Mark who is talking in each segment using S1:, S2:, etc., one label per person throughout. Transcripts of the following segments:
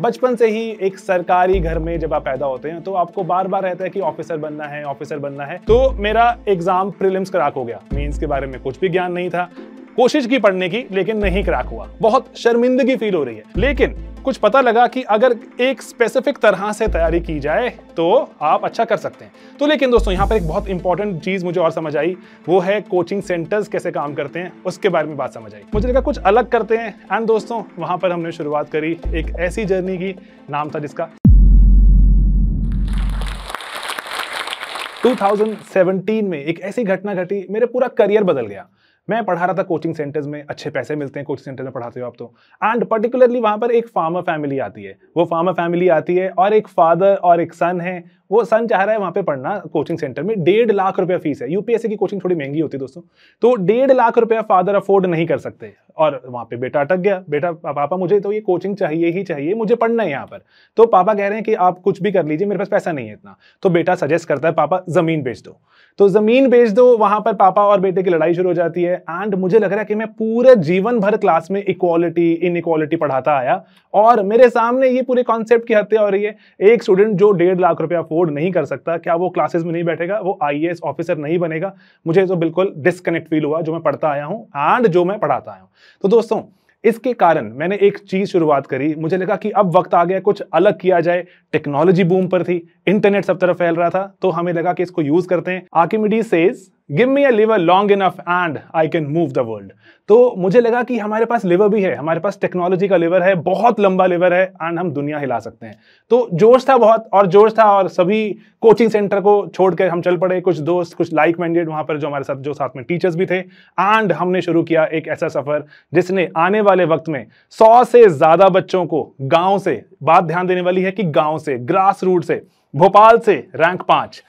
S1: बचपन से ही एक सरकारी घर में जब आप पैदा होते हैं तो आपको बार बार रहता है कि ऑफिसर बनना है ऑफिसर बनना है तो मेरा एग्जाम प्रिलिम्स क्रैक हो गया मीन्स के बारे में कुछ भी ज्ञान नहीं था कोशिश की पढ़ने की लेकिन नहीं क्रैक हुआ बहुत शर्मिंदगी फील हो रही है लेकिन कुछ पता लगा कि अगर एक स्पेसिफिक तरह से तैयारी की जाए तो आप अच्छा कर सकते हैं तो लेकिन दोस्तों यहाँ पर एक बहुत इंपॉर्टेंट चीज़ मुझे और समझ आई वो है कोचिंग सेंटर्स कैसे काम करते हैं उसके बारे में बात समझ आई मुझे लगा कुछ अलग करते हैं एंड दोस्तों वहां पर हमने शुरुआत करी एक ऐसी जर्नी की नाम था जिसका 2017 में एक ऐसी घटना घटी मेरे पूरा करियर बदल गया मैं पढ़ा रहा था कोचिंग सेंटर्स में अच्छे पैसे मिलते हैं कोचिंग सेंटर्स में पढ़ाते हो आप तो एंड पर्टिकुलरली वहाँ पर एक फार्मर फैमिली आती है वो फार्मर फैमिली आती है और एक फादर और एक सन है वो सन चाह रहा है वहां पे पढ़ना कोचिंग सेंटर में डेढ़ लाख रुपया फीस है यूपीएससी की कोचिंग थोड़ी महंगी होती है दोस्तों तो डेढ़ लाख रुपया फादर अफोर्ड नहीं कर सकते और वहां पे बेटा अटक गया बेटा पापा मुझे तो ये कोचिंग चाहिए ही चाहिए मुझे पढ़ना है यहाँ पर तो पापा कह रहे हैं कि आप कुछ भी कर लीजिए मेरे पास पैसा नहीं है इतना तो बेटा सजेस्ट करता है पापा ज़मीन बेच दो तो ज़मीन बेच दो वहां पर पापा और बेटे की लड़ाई शुरू हो जाती है एंड मुझे लग रहा है कि मैं पूरे जीवन भर क्लास में इक्वालिटी इक्वालिटी पढ़ाता आया और मेरे सामने ये पूरे कॉन्सेप्ट की हत्या हो रही है एक स्टूडेंट जो डेढ़ लाख रुपया अफोर्ड अफोर्ड नहीं कर सकता क्या वो क्लासेस में नहीं बैठेगा वो आई ऑफिसर नहीं बनेगा मुझे तो बिल्कुल डिसकनेक्ट फील हुआ जो मैं पढ़ता आया हूँ एंड जो मैं पढ़ाता आया हूँ तो दोस्तों इसके कारण मैंने एक चीज़ शुरुआत करी मुझे लगा कि अब वक्त आ गया कुछ अलग किया जाए टेक्नोलॉजी बूम पर थी इंटरनेट सब तरफ फैल रहा था तो हमें लगा कि इसको यूज़ करते हैं Archimedes says give me a lever long enough and I can move the world तो मुझे लगा कि हमारे पास लिवर भी है हमारे पास टेक्नोलॉजी का लिवर है बहुत लंबा लिवर है एंड हम दुनिया हिला सकते हैं तो जोश था बहुत और जोश था और सभी कोचिंग सेंटर को छोड़कर हम चल पड़े कुछ दोस्त कुछ लाइक माइंडेड वहां पर जो हमारे साथ जो साथ में टीचर्स भी थे एंड हमने शुरू किया एक ऐसा सफ़र जिसने आने वाले वक्त में सौ से ज़्यादा बच्चों को गाँव से बात ध्यान देने वाली है कि गाँव से ग्रास रूट से भोपाल से रैंक पांच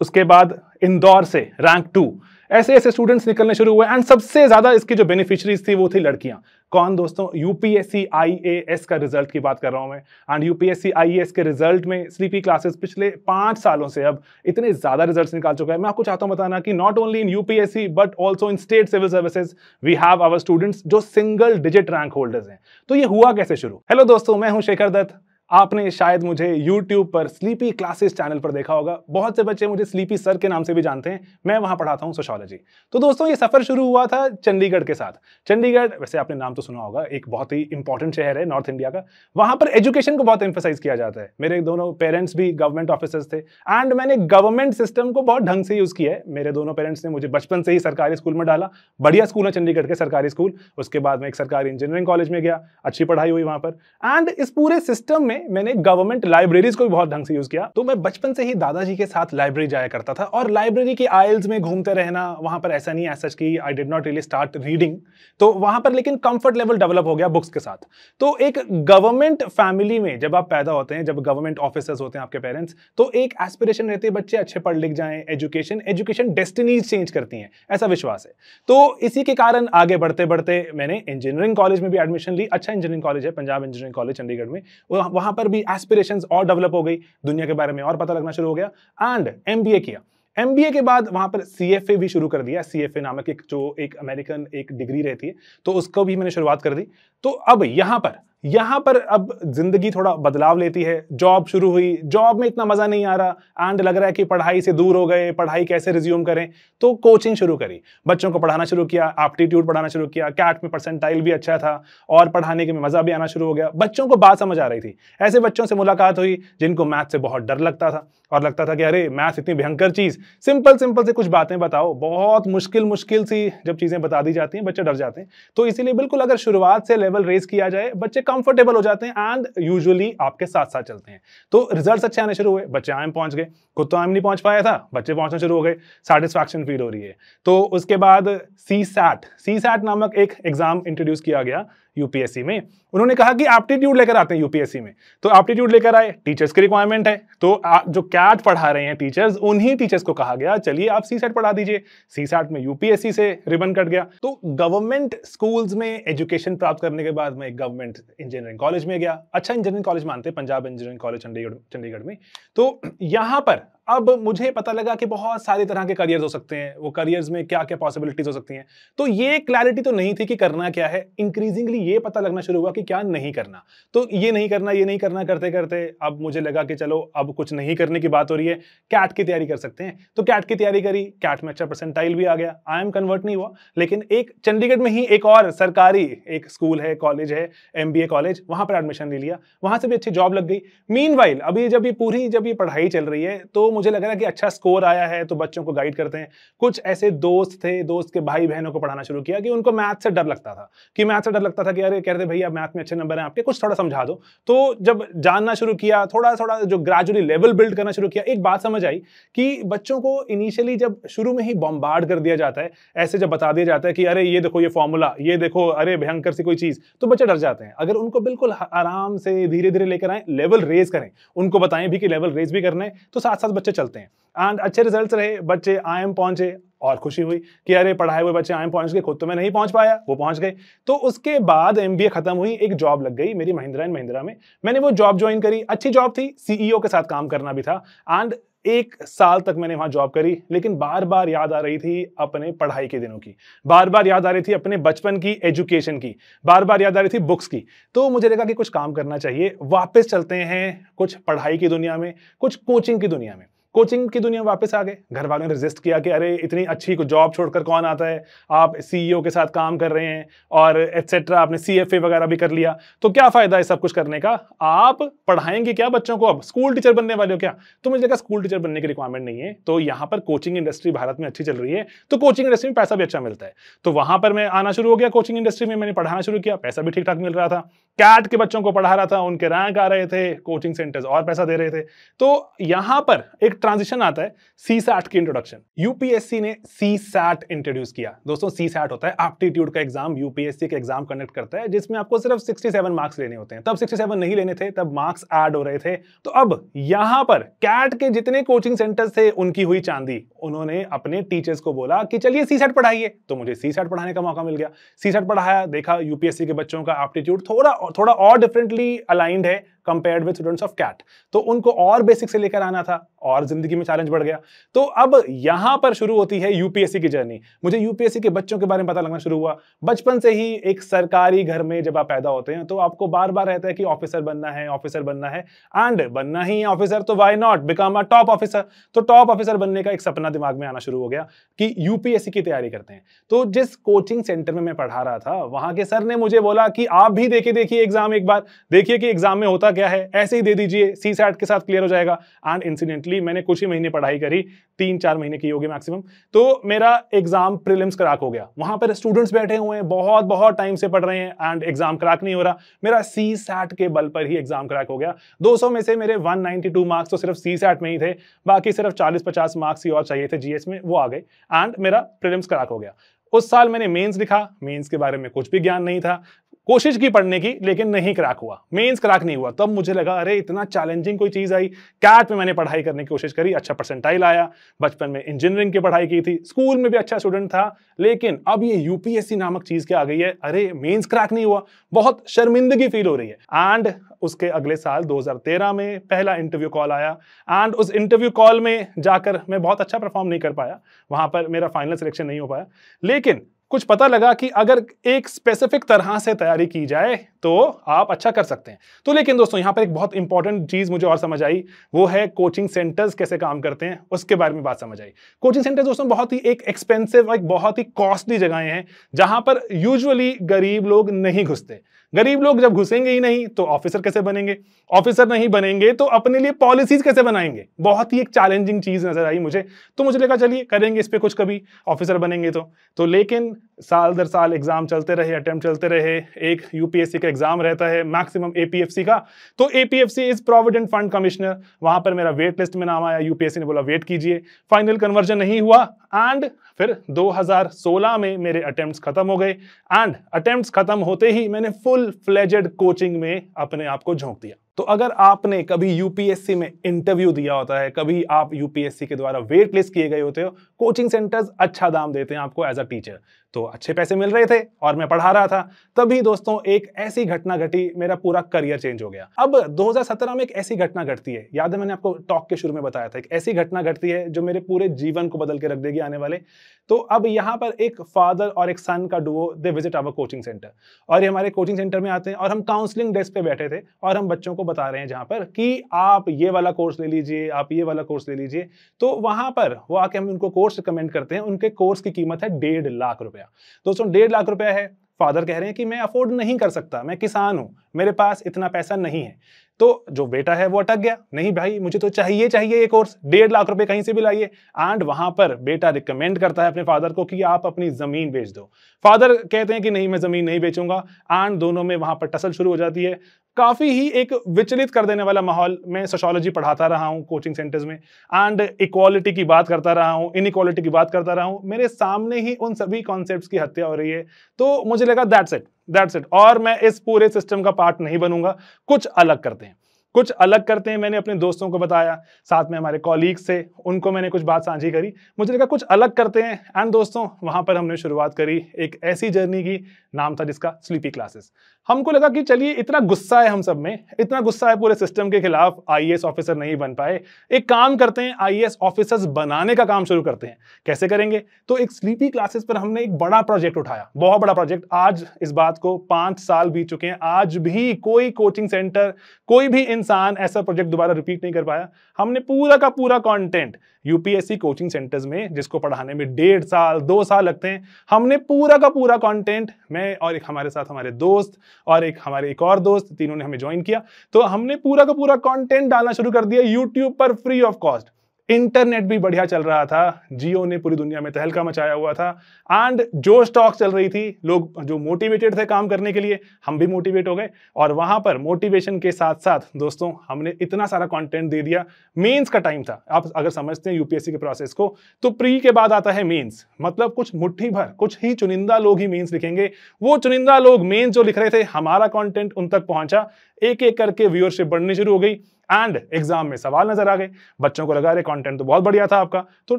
S1: उसके बाद इंदौर से रैंक टू ऐसे ऐसे स्टूडेंट्स निकलने शुरू हुए एंड सबसे ज्यादा इसकी जो बेनिफिशरीज थी वो थी लड़कियां कौन दोस्तों यूपीएससी आईएएस का रिजल्ट की बात कर रहा हूं मैं एंड यूपीएससी आईएएस के रिजल्ट में स्लीपी क्लासेस पिछले पांच सालों से अब इतने ज्यादा रिजल्ट निकाल चुका है मैं आपको चाहता हूं बताना कि not only in UPSC but also in state civil services we have our students जो सिंगल डिजिट रैंक होल्डर्स हैं तो ये हुआ कैसे शुरू हेलो दोस्तों मैं हूं शेखर दत्त आपने शायद मुझे YouTube पर स्लीपी क्लासेस चैनल पर देखा होगा बहुत से बच्चे मुझे स्लीपी सर के नाम से भी जानते हैं मैं वहाँ पढ़ाता हूँ सोशोलॉजी तो दोस्तों ये सफ़र शुरू हुआ था चंडीगढ़ के साथ चंडीगढ़ वैसे आपने नाम तो सुना होगा एक बहुत ही इंपॉर्टेंट शहर है नॉर्थ इंडिया का वहाँ पर एजुकेशन को बहुत एम्फोसाइज किया जाता है मेरे दोनों पेरेंट्स भी गवर्नमेंट ऑफिसर्स थे एंड मैंने गवर्नमेंट सिस्टम को बहुत ढंग से यूज़ किया है मेरे दोनों पेरेंट्स ने मुझे बचपन से ही सरकारी स्कूल में डाला बढ़िया स्कूल है चंडीगढ़ के सरकारी स्कूल उसके बाद मैं एक सरकारी इंजीनियरिंग कॉलेज में गया अच्छी पढ़ाई हुई वहाँ पर एंड इस पूरे सिस्टम में में मैंने गवर्नमेंट लाइब्रेरीज को भी बहुत ढंग से यूज किया तो मैं बचपन से ही दादाजी के साथ लाइब्रेरी जाया करता था और लाइब्रेरी के आयल्स में घूमते रहना वहां पर ऐसा नहीं है सच की I did not really start reading तो वहां पर लेकिन कंफर्ट लेवल डेवलप हो गया बुक्स के साथ तो एक गवर्नमेंट फैमिली में जब आप पैदा होते हैं जब गवर्नमेंट ऑफिसर्स होते हैं आपके पेरेंट्स तो एक एस्पिरेशन रहती है बच्चे अच्छे पढ़ लिख जाए एजुकेशन एजुकेशन डेस्टिनीज चेंज करती हैं ऐसा विश्वास है तो इसी के कारण आगे बढ़ते बढ़ते मैंने इंजीनियरिंग कॉलेज में भी एडमिशन ली अच्छा इंजीनियरिंग कॉलेज है पंजाब इंजीनियरिंग कॉलेज चंडीगढ़ में वहाँ वहां पर भी एस्पिरेशन और डेवलप हो गई दुनिया के बारे में और पता लगना शुरू हो गया एंड एम किया एम के बाद वहां पर सी भी शुरू कर दिया सी नामक एक जो एक अमेरिकन एक डिग्री रहती है तो उसको भी मैंने शुरुआत कर दी तो अब यहां पर यहाँ पर अब जिंदगी थोड़ा बदलाव लेती है जॉब शुरू हुई जॉब में इतना मज़ा नहीं आ रहा एंड लग रहा है कि पढ़ाई से दूर हो गए पढ़ाई कैसे रिज्यूम करें तो कोचिंग शुरू करी बच्चों को पढ़ाना शुरू किया एप्टीट्यूड पढ़ाना शुरू किया कैट में परसेंटाइल भी अच्छा था और पढ़ाने के मज़ा भी आना शुरू हो गया बच्चों को बात समझ आ रही थी ऐसे बच्चों से मुलाकात हुई जिनको मैथ से बहुत डर लगता था और लगता था कि अरे मैथ इतनी भयंकर चीज़ सिंपल सिंपल से कुछ बातें बताओ बहुत मुश्किल मुश्किल सी जब चीज़ें बता दी जाती हैं बच्चे डर जाते हैं तो इसीलिए बिल्कुल अगर शुरुआत से लेवल रेस किया जाए बच्चे कम कंफर्टेबल हो जाते हैं एंड यूजुअली आपके साथ साथ चलते हैं तो रिजल्ट अच्छे आने शुरू हुए बच्चे आम पहुंच गए खुद तो आयम नहीं पहुंच पाया था बच्चे पहुंचना शुरू हो गए सेटिस्फैक्शन फील हो रही है तो उसके बाद सी सैट सी सैट नामक एक एग्जाम इंट्रोड्यूस किया गया यूपीएससी में उन्होंने कहा कि एप्टीट्यूड लेकर आते हैं यूपीएससी में तो एप्टीट्यूड लेकर आए टीचर्स की रिक्वायरमेंट है तो आप जो कैट पढ़ा रहे हैं टीचर्स उन्हीं टीचर्स को कहा गया चलिए आप सी पढ़ा दीजिए सी में यूपीएससी से रिबन कट गया तो गवर्नमेंट स्कूल्स में एजुकेशन प्राप्त करने के बाद मैं गवर्नमेंट इंजीनियरिंग कॉलेज में गया अच्छा इंजीनियरिंग कॉलेज मानते हैं पंजाब इंजीनियरिंग कॉलेज चंडीगढ़ चंडीगढ़ में तो यहां पर अब मुझे पता लगा कि बहुत सारे तरह के करियर्स हो सकते हैं वो करियर्स में क्या क्या पॉसिबिलिटीज हो सकती हैं तो ये क्लैरिटी तो नहीं थी कि करना क्या है इंक्रीजिंगली ये पता लगना शुरू हुआ कि क्या नहीं करना तो ये नहीं करना ये नहीं करना करते करते अब मुझे लगा कि चलो अब कुछ नहीं करने की बात हो रही है कैट की तैयारी कर सकते हैं तो कैट की तैयारी करी कैट में अच्छा परसेंटाइल भी आ गया आई एम कन्वर्ट नहीं हुआ लेकिन एक चंडीगढ़ में ही एक और सरकारी एक स्कूल है कॉलेज है एम कॉलेज वहां पर एडमिशन ले लिया वहां से भी अच्छी जॉब लग गई मीन अभी जब ये पूरी जब ये पढ़ाई चल रही है तो मुझे लग रहा है कि अच्छा स्कोर आया है तो बच्चों को गाइड करते हैं कुछ ऐसे दोस्त थे दोस्त के भाई बहनों को पढ़ाना शुरू किया कि उनको मैथ से डर लगता था कि मैथ से डर लगता था कि अरे कहते भैया मैथ में अच्छे नंबर हैं आपके कुछ थोड़ा समझा दो तो जब जानना शुरू किया थोड़ा थोड़ा जो ग्रेजुअली लेवल बिल्ड करना शुरू किया एक बात समझ आई कि बच्चों को इनिशियली जब शुरू में ही बॉम्बार्ड कर दिया जाता है ऐसे जब बता दिया जाता है कि अरे ये देखो ये फॉर्मूला ये देखो अरे भयंकर सी कोई चीज़ तो बच्चे डर जाते हैं अगर उनको बिल्कुल आराम से धीरे धीरे लेकर आए लेवल रेज करें उनको बताएं भी कि लेवल रेज भी करना है तो साथ साथ बच्चे चलते हैं एंड अच्छे रिजल्ट रहे बच्चे आई एम पहुंचे और खुशी हुई कि अरे पढ़ाए हुए बच्चे आए पहुंच गए खुद तो मैं नहीं पहुंच पाया वो पहुंच गए तो उसके बाद एम खत्म हुई एक जॉब लग गई मेरी महिंद्रा एंड महिंद्रा में मैंने वो जॉब ज्वाइन करी अच्छी जॉब थी सीईओ e के साथ काम करना भी था एंड एक साल तक मैंने वहाँ जॉब करी लेकिन बार बार याद आ रही थी अपने पढ़ाई के दिनों की बार बार याद आ रही थी अपने बचपन की एजुकेशन की बार बार याद आ रही थी बुक्स की तो मुझे लगा कि कुछ काम करना चाहिए वापस चलते हैं कुछ पढ़ाई की दुनिया में कुछ कोचिंग की दुनिया में कोचिंग की दुनिया वापस आ गए घर वालों ने रजिस्ट किया कि अरे इतनी अच्छी जॉब छोड़कर कौन आता है आप सीईओ के साथ काम कर रहे हैं और एट्सेट्रा आपने सीएफए वगैरह भी कर लिया तो क्या फ़ायदा है सब कुछ करने का आप पढ़ाएंगे क्या बच्चों को अब स्कूल टीचर बनने वाले हो क्या तो मुझे लगा स्कूल टीचर बनने की रिक्वायरमेंट नहीं है तो यहाँ पर कोचिंग इंडस्ट्री भारत में अच्छी चल रही है तो कोचिंग इंडस्ट्री में पैसा भी अच्छा मिलता है तो वहाँ पर मैं आना शुरू हो गया कोचिंग इंडस्ट्री में मैंने पढ़ाना शुरू किया पैसा भी ठीक ठाक मिल रहा था कैट के बच्चों को पढ़ा रहा था उनके रैंक आ रहे थे कोचिंग सेंटर्स और पैसा दे रहे थे तो यहाँ पर एक ट्रांजिशन आता है सी सैट की इंट्रोडक्शन यूपीएससी ने सी सैट इंट्रोड्यूस किया दोस्तों सी सैट होता है एप्टीट्यूड का एग्जाम यूपीएससी का एग्जाम कंडक्ट करता है जिसमें आपको सिर्फ सिक्सटी मार्क्स लेने होते हैं तब सिक्सटी नहीं लेने थे तब मार्क्स एड हो रहे थे तो अब यहाँ पर कैट के जितने कोचिंग सेंटर्स थे उनकी हुई चांदी उन्होंने अपने टीचर्स को बोला कि चलिए सी सैट पढ़ाइए तो मुझे सी सैट पढ़ाने का मौका मिल गया सी सैट पढ़ाया देखा यूपीएससी के बच्चों का एप्टीट्यूड थोड़ा थोड़ा और डिफरेंटली अलाइंड है compared with students of CAT तो उनको और बेसिक से लेकर आना था और जिंदगी में चैलेंज बढ़ गया तो अब यहां पर शुरू होती है यूपीएससी की जर्नी मुझे यूपीएससी के बच्चों के बारे में पता लगना शुरू हुआ बचपन से ही एक सरकारी घर में जब आप पैदा होते हैं तो आपको बार बार रहता है कि ऑफिसर बनना है ऑफिसर बनना है एंड बनना ही ऑफिसर तो why not become a top officer तो टॉप ऑफिसर बनने का एक सपना दिमाग में आना शुरू हो गया कि यूपीएससी की तैयारी करते हैं तो जिस कोचिंग सेंटर में मैं पढ़ा रहा था वहां के सर ने मुझे बोला कि आप भी देखे देखिए एग्जाम एक बार देखिए कि एग्जाम में होता गया है ऐसे ही दे दीजिए सी सैट के साथ क्लियर हो जाएगा एंड इंसिडेंटली मैंने कुछ ही महीने पढ़ाई करी तीन चार महीने की होगी मैक्सिमम तो मेरा एग्जाम प्रिलिम्स क्रैक हो गया वहां पर स्टूडेंट्स बैठे हुए हैं बहुत बहुत टाइम से पढ़ रहे हैं एंड एग्जाम क्रैक नहीं हो रहा मेरा सी सैट के बल पर ही एग्जाम क्रैक हो गया दो में से मेरे वन मार्क्स तो सिर्फ सी सैट में ही थे बाकी सिर्फ चालीस पचास मार्क्स ही और चाहिए थे जीएस में वो आ गए एंड मेरा प्रिलिम्स क्रैक हो गया उस साल मैंने मेंस लिखा मेंस के बारे में कुछ भी ज्ञान नहीं था कोशिश की पढ़ने की लेकिन नहीं क्रैक हुआ मेंस क्रैक नहीं हुआ तब मुझे लगा अरे इतना चैलेंजिंग कोई चीज़ आई कैट में मैंने पढ़ाई करने की कोशिश करी अच्छा परसेंटाइल आया बचपन में इंजीनियरिंग की पढ़ाई की थी स्कूल में भी अच्छा स्टूडेंट था लेकिन अब ये यूपीएससी नामक चीज़ क्या आ गई है अरे मेन्स क्रैक नहीं हुआ बहुत शर्मिंदगी फील हो रही है एंड उसके अगले साल 2013 में पहला इंटरव्यू कॉल आया एंड उस इंटरव्यू कॉल में जाकर मैं बहुत अच्छा परफॉर्म नहीं कर पाया वहां पर मेरा फाइनल सिलेक्शन नहीं हो पाया लेकिन कुछ पता लगा कि अगर एक स्पेसिफिक तरह से तैयारी की जाए तो आप अच्छा कर सकते हैं तो लेकिन दोस्तों यहाँ पर एक बहुत इंपॉर्टेंट चीज़ मुझे और समझ आई वो है कोचिंग सेंटर्स कैसे काम करते हैं उसके बारे में बात समझ आई कोचिंग सेंटर्स दोस्तों बहुत ही एक एक्सपेंसिव एक बहुत ही कॉस्टली जगहें हैं जहाँ पर यूजली गरीब लोग नहीं घुसते गरीब लोग जब घुसेंगे ही नहीं तो ऑफिसर कैसे बनेंगे ऑफिसर नहीं बनेंगे तो अपने लिए पॉलिसीज कैसे बनाएंगे बहुत ही एक चैलेंजिंग चीज नजर आई मुझे तो मुझे लगा चलिए करेंगे इस पर कुछ कभी ऑफिसर बनेंगे तो तो लेकिन साल दर साल एग्जाम चलते रहे अटेम्प्ट चलते रहे एक यूपीएससी का एग्जाम रहता है मैक्सिमम एपीएफसी का तो APFC is provident fund commissioner वहां पर मेरा वेट लिस्ट में नाम आया यूपीएससी ने बोला वेट कीजिए फाइनल कन्वर्जन नहीं हुआ एंड फिर 2016 में मेरे अटेम्प्ट्स खत्म हो गए एंड अटेम्प्ट्स खत्म होते ही मैंने फुल फ्लेजेड कोचिंग में अपने आप को झोंक दिया तो अगर आपने कभी यूपीएससी में इंटरव्यू दिया होता है कभी आप यूपीएससी के द्वारा वेट लिस्ट किए गए होते हो कोचिंग सेंटर्स अच्छा दाम देते हैं आपको एज अ टीचर तो अच्छे पैसे मिल रहे थे और मैं पढ़ा रहा था तभी दोस्तों एक ऐसी घटना घटी मेरा पूरा करियर चेंज हो गया अब 2017 में एक ऐसी घटना घटती है याद है मैंने आपको टॉक के शुरू में बताया था एक ऐसी घटना घटती है जो मेरे पूरे जीवन को बदल के रख देगी आने वाले तो अब यहाँ पर एक फादर और एक सन का duo they visit our coaching centre और ये हमारे कोचिंग सेंटर में आते हैं और हम काउंसलिंग डेस्क पे बैठे थे और हम बच्चों को बता रहे हैं जहां पर कि आप ये वाला कोर्स ले लीजिए आप ये वाला कोर्स ले लीजिए तो वहां पर वो आके हम उनको कोर्स रिकमेंड करते हैं उनके कोर्स की कीमत है डेढ़ लाख रुपया दोस्तों डेढ़ लाख रुपया है फादर कह रहे हैं कि मैं अफोर्ड नहीं कर सकता मैं किसान हूं मेरे पास इतना पैसा नहीं है तो जो बेटा है वो अटक गया नहीं भाई मुझे तो चाहिए चाहिए ये कोर्स डेढ़ लाख रुपए कहीं से भी लाइए एंड वहां पर बेटा रिकमेंड करता है अपने फादर को कि आप अपनी जमीन बेच दो फादर कहते हैं कि नहीं मैं जमीन नहीं बेचूंगा एंड दोनों में वहां पर टसल शुरू हो जाती है काफ़ी ही एक विचलित कर देने वाला माहौल मैं सोशोलॉजी पढ़ाता रहा हूँ कोचिंग सेंटर्स में एंड इक्वालिटी की बात करता रहा हूँ इन की बात करता रहा हूँ मेरे सामने ही उन सभी कॉन्सेप्ट की हत्या हो रही है तो मुझे लगा दैट्स इट दैट्स इट और मैं इस पूरे सिस्टम का पार्ट नहीं बनूंगा कुछ अलग करते हैं कुछ अलग करते हैं मैंने अपने दोस्तों को बताया साथ में हमारे कॉलीग्स थे उनको मैंने कुछ बात साझी करी मुझे लगा कुछ अलग करते हैं एंड दोस्तों वहां पर हमने शुरुआत करी एक ऐसी जर्नी की नाम था जिसका स्लीपी क्लासेस हमको लगा कि चलिए इतना गुस्सा है हम सब में इतना गुस्सा है पूरे सिस्टम के खिलाफ आई ऑफिसर नहीं बन पाए एक काम करते हैं आई ऑफिसर्स बनाने का काम शुरू करते हैं कैसे करेंगे तो एक स्लीपी क्लासेस पर हमने एक बड़ा प्रोजेक्ट उठाया बहुत बड़ा प्रोजेक्ट आज इस बात को पांच साल बीत चुके हैं आज भी कोई कोचिंग सेंटर कोई भी इन इंसान ऐसा प्रोजेक्ट दोबारा रिपीट नहीं कर पाया हमने पूरा का पूरा कंटेंट यूपीएससी कोचिंग सेंटर्स में जिसको पढ़ाने में डेढ़ साल दो साल लगते हैं हमने पूरा का पूरा कंटेंट मैं और एक हमारे साथ हमारे दोस्त और एक हमारे एक और दोस्त तीनों ने हमें ज्वाइन किया तो हमने पूरा का पूरा कॉन्टेंट डालना शुरू कर दिया यूट्यूब पर फ्री ऑफ कॉस्ट इंटरनेट भी बढ़िया चल रहा था जियो ने पूरी दुनिया में तहलका मचाया हुआ था एंड जो स्टॉक चल रही थी लोग जो मोटिवेटेड थे काम करने के लिए हम भी मोटिवेट हो गए और वहां पर मोटिवेशन के साथ साथ दोस्तों हमने इतना सारा कंटेंट दे दिया मेंस का टाइम था आप अगर समझते हैं यूपीएससी के प्रोसेस को तो प्री के बाद आता है मेन्स मतलब कुछ मुठ्ठी भर कुछ ही चुनिंदा लोग ही मेन्स लिखेंगे वो चुनिंदा लोग मेन्स जो लिख रहे थे हमारा कॉन्टेंट उन तक पहुंचा एक एक करके व्यूअरशिप बढ़नी शुरू हो गई एंड एग्जाम में सवाल नजर आ गए बच्चों को लगा रहे कंटेंट तो बहुत बढ़िया था आपका तो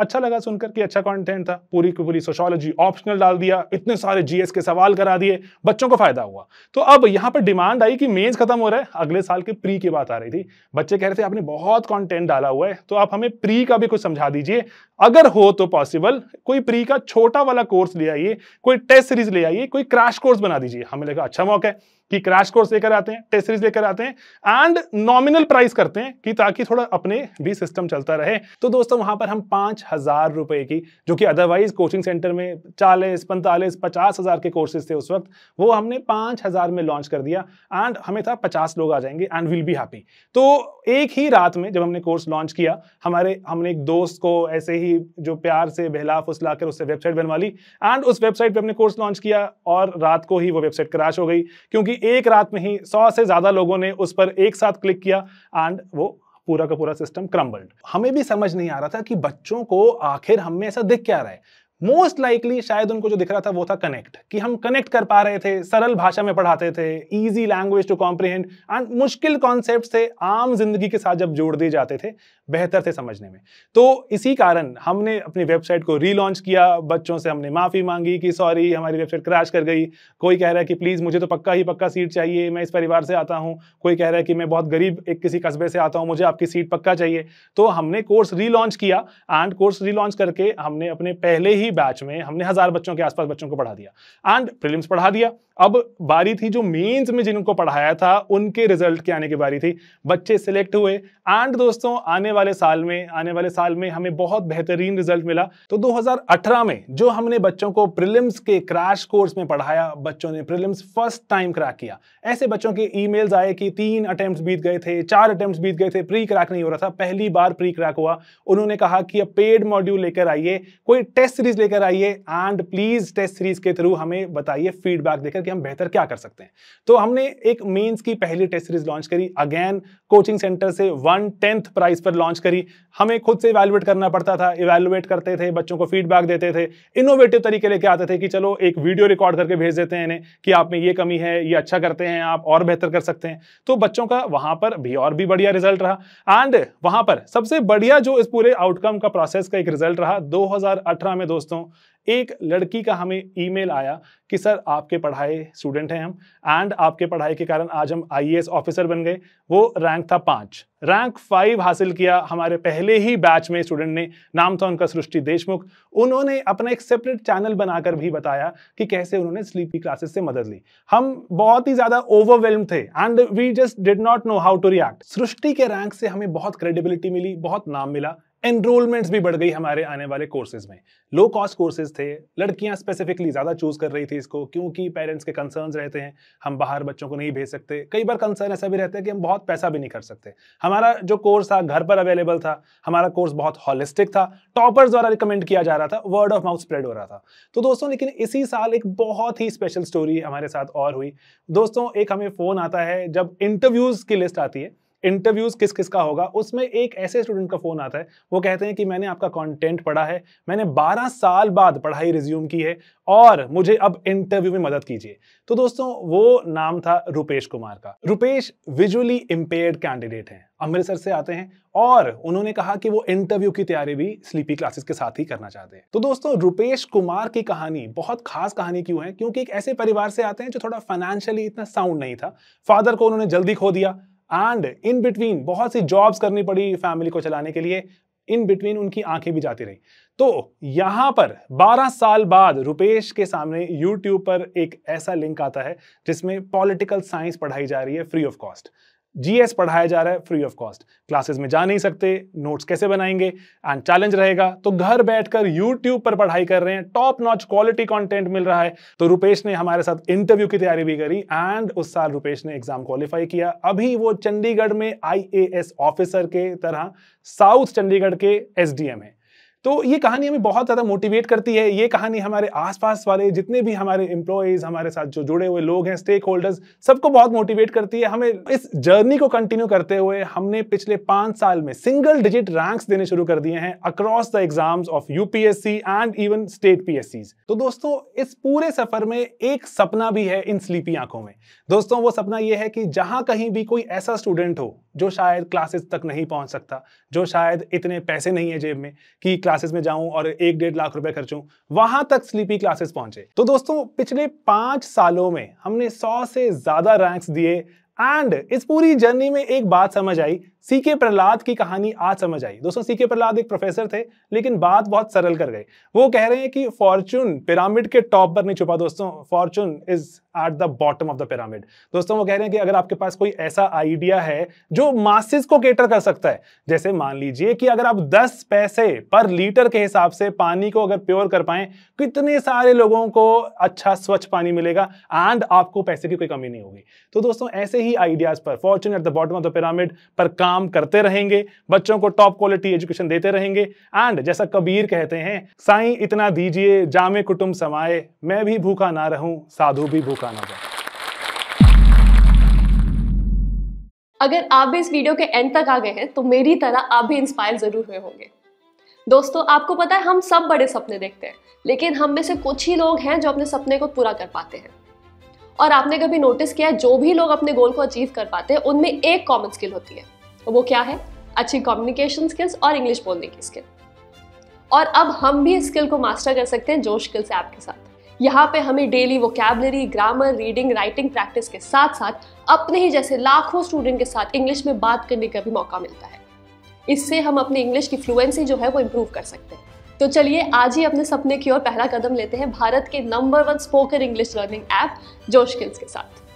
S1: अच्छा लगा सुनकर कि अच्छा कंटेंट था पूरी की पूरी सोशोलॉजी ऑप्शनल डाल दिया इतने सारे जीएस के सवाल करा दिए बच्चों को फायदा हुआ तो अब यहाँ पर डिमांड आई कि मेंस खत्म हो रहा है अगले साल के प्री की बात आ रही थी बच्चे कह रहे थे आपने बहुत कॉन्टेंट डाला हुआ है तो आप हमें प्री का भी कुछ समझा दीजिए अगर हो तो पॉसिबल कोई प्री का छोटा वाला कोर्स ले आइए कोई टेस्ट सीरीज ले आइए कोई क्रैश कोर्स बना दीजिए हमें लगा अच्छा मौका है कि क्रैश कोर्स लेकर आते हैं टेस्ट सीरीज लेकर आते हैं एंड नॉमिनल प्राइस करते हैं कि ताकि थोड़ा अपने भी सिस्टम चलता रहे तो दोस्तों वहां पर हम पाँच हजार रुपए की जो कि अदरवाइज कोचिंग सेंटर में चालीस पैंतालीस पचास हजार के कोर्सेज थे उस वक्त वो हमने पाँच हजार में लॉन्च कर दिया एंड हमें था पचास लोग आ जाएंगे एंड विल बी हैप्पी तो एक ही रात में जब हमने कोर्स लॉन्च किया हमारे हमने एक दोस्त को ऐसे ही जो प्यार से बहला फुसला कर उससे वेबसाइट बनवा ली एंड उस वेबसाइट पर हमने कोर्स लॉन्च किया और रात को ही वो वेबसाइट क्रैश हो गई क्योंकि एक रात में ही सौ से ज़्यादा लोगों ने उस पर एक साथ क्लिक किया एंड वो पूरा का पूरा सिस्टम क्रम्बल्ड हमें भी समझ नहीं आ रहा था कि बच्चों को आखिर हमें ऐसा दिख क्या रहा है मोस्ट लाइकली शायद उनको जो दिख रहा था वो था कनेक्ट कि हम कनेक्ट कर पा रहे थे सरल भाषा में पढ़ाते थे easy language to comprehend and मुश्किल कॉन्सेप्ट से आम जिंदगी के साथ जब जोड़ दिए जाते थे बेहतर थे समझने में तो इसी कारण हमने अपनी वेबसाइट को रीलॉन्च किया बच्चों से हमने माफ़ी मांगी कि सॉरी हमारी वेबसाइट क्रैश कर गई कोई कह रहा है कि प्लीज़ मुझे तो पक्का ही पक्का सीट चाहिए मैं इस परिवार से आता हूँ कोई कह रहा है कि मैं बहुत गरीब एक किसी कस्बे से आता हूँ मुझे आपकी सीट पक्का चाहिए तो हमने कोर्स रीलॉन्च किया एंड कोर्स रीलॉन्च करके हमने अपने पहले ही बैच में हमने हजार बच्चों के आसपास बच्चों को पढ़ा दिया एंड प्रिलिम्स पढ़ा दिया अब बारी थी जो मेंस में जिनको पढ़ाया था उनके रिजल्ट के आने की बारी थी बच्चे सिलेक्ट हुए एंड दोस्तों आने वाले साल में आने वाले साल में हमें बहुत बेहतरीन रिजल्ट मिला तो 2018 में जो हमने बच्चों को प्रिलिम्स के क्रैश कोर्स में पढ़ाया बच्चों ने प्रिलिम्स फर्स्ट टाइम क्रैक किया ऐसे बच्चों के ई आए कि तीन अटैम्प्ट बीत गए थे चार अटैम्प्ट बीत गए थे प्री क्रैक नहीं हो रहा था पहली बार प्री क्रैक हुआ उन्होंने कहा कि अब पेड मॉड्यूल लेकर आइए कोई टेस्ट सीरीज लेकर आइए एंड प्लीज टेस्ट सीरीज के थ्रू हमें बताइए फीडबैक देकर कि हम बेहतर क्या कर सकते हैं तो हमने एक मेंस की पहली टेस्ट सीरीज लॉन्च करी अगेन कोचिंग सेंटर से वन टेंथ प्राइस पर लॉन्च करी हमें खुद से इवेलुएट करना पड़ता था इवेलुएट करते थे बच्चों को फीडबैक देते थे इनोवेटिव तरीके लेके आते थे कि चलो एक वीडियो रिकॉर्ड करके भेज देते हैं इन्हें कि आप में ये कमी है ये अच्छा करते हैं आप और बेहतर कर सकते हैं तो बच्चों का वहां पर भी और भी बढ़िया रिजल्ट रहा एंड वहां पर सबसे बढ़िया जो इस पूरे आउटकम का प्रोसेस का एक रिजल्ट रहा दो में दोस्तों एक लड़की का हमें ईमेल आया कि सर आपके पढ़ाए स्टूडेंट हैं हम एंड आपके पढ़ाई के कारण आज हम आई e ऑफिसर बन गए वो रैंक था पाँच रैंक फाइव हासिल किया हमारे पहले ही बैच में स्टूडेंट ने नाम था उनका सृष्टि देशमुख उन्होंने अपना एक सेपरेट चैनल बनाकर भी बताया कि कैसे उन्होंने स्लीपी क्लासेस से मदद ली हम बहुत ही ज़्यादा ओवरवेलम थे and we just did not know how to react Srishti के रैंक से हमें बहुत क्रेडिबिलिटी मिली बहुत नाम मिला एनरोलमेंट्स भी बढ़ गई हमारे आने वाले कोर्सेज में लो कॉस्ट कोर्सेज थे लड़कियां स्पेसिफिकली ज़्यादा चूज़ कर रही थी इसको क्योंकि पेरेंट्स के कंसर्न्स रहते हैं हम बाहर बच्चों को नहीं भेज सकते कई बार कंसर्न ऐसा भी रहता है कि हम बहुत पैसा भी नहीं कर सकते हमारा जो कोर्स था घर पर अवेलेबल था हमारा कोर्स बहुत हॉलिस्टिक था टॉपर्स द्वारा रिकमेंड किया जा रहा था वर्ड ऑफ माउथ स्प्रेड हो रहा था तो दोस्तों लेकिन इसी साल एक बहुत ही स्पेशल स्टोरी हमारे साथ और हुई दोस्तों एक हमें फ़ोन आता है जब इंटरव्यूज़ की लिस्ट आती है इंटरव्यूज किस किस का होगा उसमें एक ऐसे स्टूडेंट का फोन आता है वो कहते हैं कि मैंने आपका कंटेंट पढ़ा है मैंने 12 साल बाद पढ़ाई रिज्यूम की है और मुझे अब इंटरव्यू में मदद कीजिए तो दोस्तों वो नाम था रुपेश कुमार का रुपेश विजुअली इम्पेयर्ड कैंडिडेट हैं अमृतसर से आते हैं और उन्होंने कहा कि वो इंटरव्यू की तैयारी भी स्लीपी क्लासेस के साथ ही करना चाहते हैं तो दोस्तों रुपेश कुमार की कहानी बहुत खास कहानी क्यों है क्योंकि एक ऐसे परिवार से आते हैं जो थोड़ा फाइनेंशियली इतना साउंड नहीं था फादर को उन्होंने जल्दी खो दिया एंड इन बिटवीन बहुत सी जॉब्स करनी पड़ी फैमिली को चलाने के लिए इन बिटवीन उनकी आंखें भी जाती रही तो यहां पर 12 साल बाद रुपेश के सामने यूट्यूब पर एक ऐसा लिंक आता है जिसमें पॉलिटिकल साइंस पढ़ाई जा रही है फ्री ऑफ कॉस्ट जीएस पढ़ाया जा रहा है फ्री ऑफ कॉस्ट क्लासेस में जा नहीं सकते नोट्स कैसे बनाएंगे एंड चैलेंज रहेगा तो घर बैठकर यूट्यूब पर पढ़ाई कर रहे हैं टॉप नॉच क्वालिटी कंटेंट मिल रहा है तो रुपेश ने हमारे साथ इंटरव्यू की तैयारी भी करी एंड उस साल रुपेश ने एग्जाम क्वालिफाई किया अभी वो चंडीगढ़ में आई ऑफिसर के तरह साउथ चंडीगढ़ के एस है तो ये कहानी हमें बहुत ज़्यादा मोटिवेट करती है ये कहानी हमारे आसपास वाले जितने भी हमारे इंप्लॉयज हमारे साथ जो जुड़े हुए लोग हैं स्टेक होल्डर्स सबको बहुत मोटिवेट करती है हमें इस जर्नी को कंटिन्यू करते हुए हमने पिछले पांच साल में सिंगल डिजिट रैंक्स देने शुरू कर दिए हैं across the exams of UPSC and even state P तो दोस्तों इस पूरे सफ़र में एक सपना भी है इन स्लीपी आंखों में दोस्तों वो सपना ये है कि जहाँ कहीं भी कोई ऐसा स्टूडेंट हो जो शायद क्लासेस तक नहीं पहुंच सकता जो शायद इतने पैसे नहीं है जेब में कि क्लासेस में जाऊं और एक डेढ़ लाख रुपए खर्चूं वहां तक स्लीपी क्लासेस पहुंचे तो दोस्तों पिछले पांच सालों में हमने सौ से ज्यादा रैंक्स दिए एंड इस पूरी जर्नी में एक बात समझ आई सी के प्रहलाद की कहानी आज समझ आई दोस्तों सी के प्रहलाद एक प्रोफेसर थे लेकिन बात बहुत सरल कर गए वो कह रहे हैं कि फॉर्चून पिरामिड के टॉप पर नहीं छुपा दोस्तों fortune is at the bottom of the pyramid दोस्तों वो कह रहे हैं कि अगर आपके पास कोई ऐसा आइडिया है जो मासिस को केटर कर सकता है जैसे मान लीजिए कि अगर आप 10 पैसे पर लीटर के हिसाब से पानी को अगर प्योर कर पाए कितने सारे लोगों को अच्छा स्वच्छ पानी मिलेगा एंड आपको पैसे की कोई कमी नहीं होगी तो दोस्तों ऐसे ही आइडियाज पर fortune at the bottom of the pyramid पर काम करते रहेंगे बच्चों को टॉप क्वालिटी एजुकेशन देते रहेंगे एंड जैसा कबीर कहते हैं साई इतना दीजिए जामे कुटुंब समाए मैं भी भूखा ना रहूं साधु भी भूखा नुकसान हो जाए अगर आप भी इस वीडियो के एंड तक आ गए हैं तो मेरी तरह आप भी इंस्पायर ज़रूर हुए होंगे दोस्तों आपको पता है हम सब बड़े सपने देखते हैं लेकिन हम में से कुछ ही लोग हैं जो अपने सपने को पूरा कर पाते हैं और आपने कभी नोटिस किया जो भी लोग अपने गोल को अचीव कर पाते हैं उनमें एक कॉमन स्किल होती है वो क्या है अच्छी कम्युनिकेशन स्किल्स और इंग्लिश बोलने की स्किल और अब हम भी इस स्किल को मास्टर कर सकते हैं जोश स्किल्स ऐप के साथ यहाँ पे हमें daily vocabulary grammar reading writing practice के साथ साथ अपने ही जैसे लाखों स्टूडेंट के साथ इंग्लिश में बात करने का भी मौका मिलता है इससे हम अपने इंग्लिश की फ्लुएंसी जो है वो इम्प्रूव कर सकते हैं तो चलिए आज ही अपने सपने की ओर पहला कदम लेते हैं भारत के number one spoken English learning app Josh skills के साथ